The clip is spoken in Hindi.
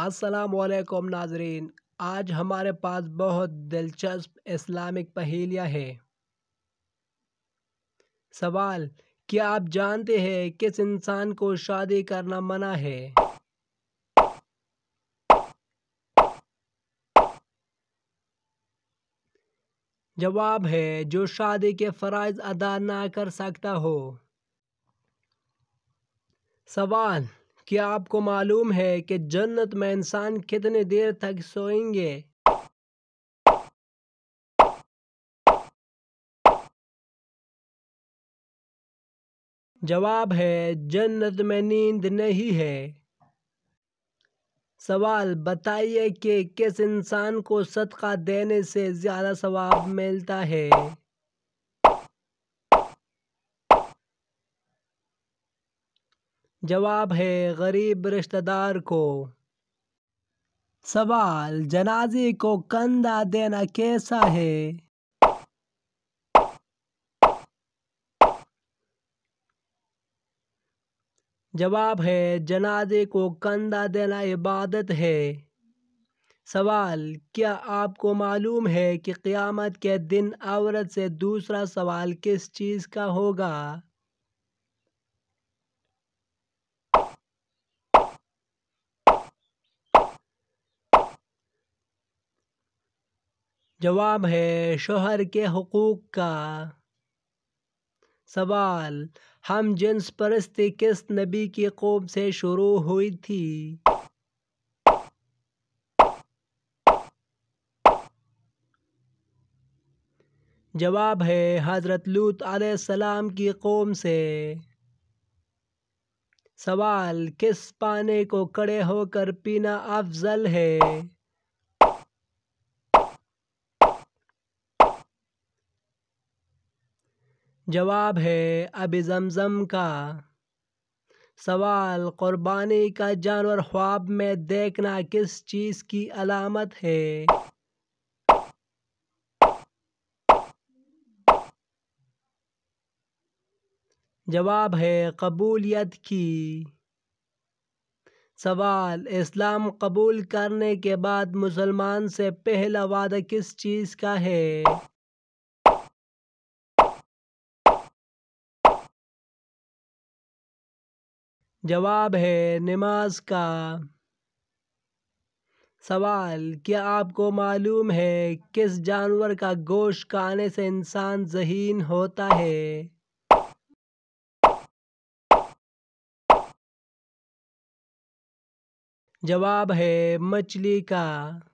असलकुम नाजरीन आज हमारे पास बहुत दिलचस्प इस्लामिक पहेलियाँ है सवाल क्या आप जानते हैं किस इंसान को शादी करना मना है जवाब है जो शादी के फ़रज़ अदा ना कर सकता हो सवाल क्या आपको मालूम है कि जन्नत में इंसान कितने देर तक सोएंगे जवाब है जन्नत में नींद नहीं है सवाल बताइए कि किस इंसान को सदका देने से ज़्यादा सवाब मिलता है जवाब है गरीब रिश्तेदार को सवाल जनाजे को कंधा देना कैसा है जवाब है जनाजे को कंधा देना इबादत है सवाल क्या आपको मालूम है कि क़यामत के दिन औरत से दूसरा सवाल किस चीज़ का होगा जवाब है शोहर के हकूक़ का सवाल हम जिन्स परस्ती किस नबी की कौम से शुरू हुई थी जवाब है हज़रत लूत सलाम की कौम से सवाल किस पानी को कड़े होकर पीना अफजल है जवाब है अब जमजम का सवाल क़ुरबानी का जानवर ख्वाब में देखना किस चीज़ की अलामत है जवाब है कबूलियत की सवाल इस्लाम कबूल करने के बाद मुसलमान से पहला वादा किस चीज़ का है जवाब है नमाज का सवाल क्या आपको मालूम है किस जानवर का गोश्त खाने से इंसान जहीन होता है जवाब है मछली का